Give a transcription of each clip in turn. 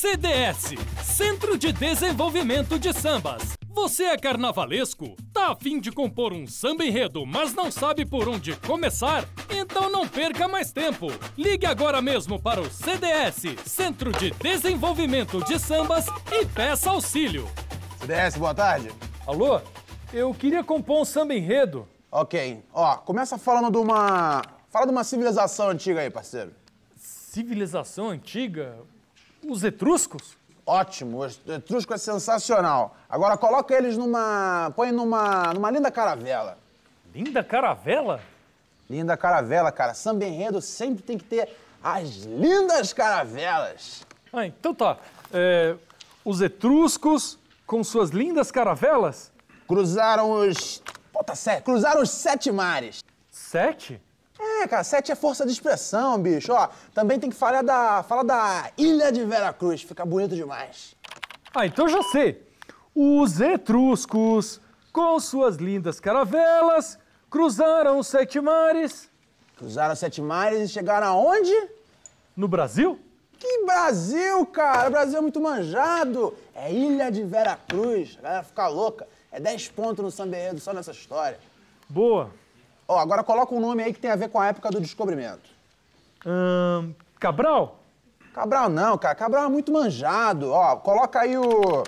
CDS Centro de Desenvolvimento de Sambas. Você é carnavalesco? Tá afim de compor um samba enredo, mas não sabe por onde começar? Então não perca mais tempo. Ligue agora mesmo para o CDS Centro de Desenvolvimento de Sambas e peça auxílio. CDS, boa tarde. Alô? Eu queria compor um samba enredo. Ok. Ó, começa falando de uma. Fala de uma civilização antiga aí, parceiro. Civilização antiga? Os etruscos? Ótimo, o etrusco é sensacional. Agora coloca eles numa. põe numa, numa linda caravela. Linda caravela? Linda caravela, cara. Samba enredo sempre tem que ter as lindas caravelas. Ah, então tá. É, os etruscos, com suas lindas caravelas? Cruzaram os. Puta sete. Cruzaram os sete mares. Sete? É, cara, sete é força de expressão, bicho. Ó, também tem que falar da, fala da Ilha de Veracruz, fica bonito demais. Ah, então já sei. Os etruscos, com suas lindas caravelas, cruzaram os sete mares. Cruzaram os sete mares e chegaram aonde? No Brasil? Que Brasil, cara! O Brasil é muito manjado! É Ilha de Veracruz, a galera fica louca. É 10 pontos no Samba só nessa história. Boa! oh, agora coloca um nome aí que tem a ver com a época do descobrimento. Hum, Cabral? Cabral não, cara. Cabral é muito manjado. Ó, oh, coloca aí o.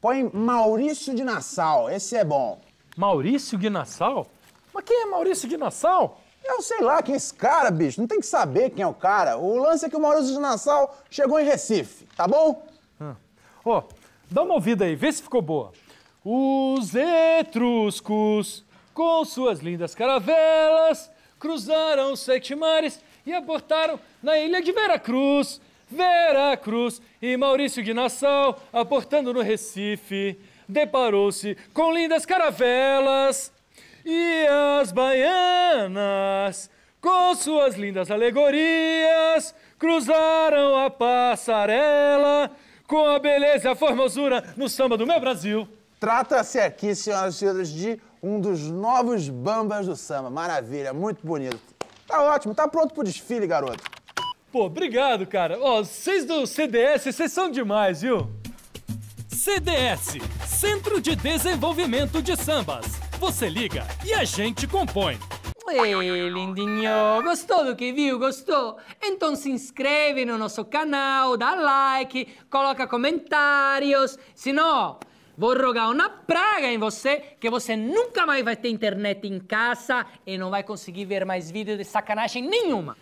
Põe Maurício de Nassau. Esse é bom. Maurício de Nassau? Mas quem é Maurício de Nassau? Eu sei lá quem é esse cara, bicho. Não tem que saber quem é o cara. O lance é que o Maurício de Nassau chegou em Recife, tá bom? Ó, oh, dá uma ouvida aí, vê se ficou boa. Os etruscos com suas lindas caravelas, cruzaram os sete mares e abortaram na ilha de Veracruz. Veracruz e Maurício de Nassau, aportando no Recife, deparou-se com lindas caravelas e as baianas, com suas lindas alegorias, cruzaram a passarela com a beleza e a formosura no samba do meu Brasil. Trata-se aqui, senhoras e senhores, de um dos novos bambas do samba. Maravilha, muito bonito. Tá ótimo, tá pronto pro desfile, garoto. Pô, obrigado, cara. Ó, oh, vocês do CDS, vocês são demais, viu? CDS, Centro de Desenvolvimento de Sambas. Você liga e a gente compõe. Ei, lindinho, gostou do que viu? Gostou? Então se inscreve no nosso canal, dá like, coloca comentários, senão Vou rogar uma praga em você que você nunca mais vai ter internet em casa e não vai conseguir ver mais vídeo de sacanagem nenhuma.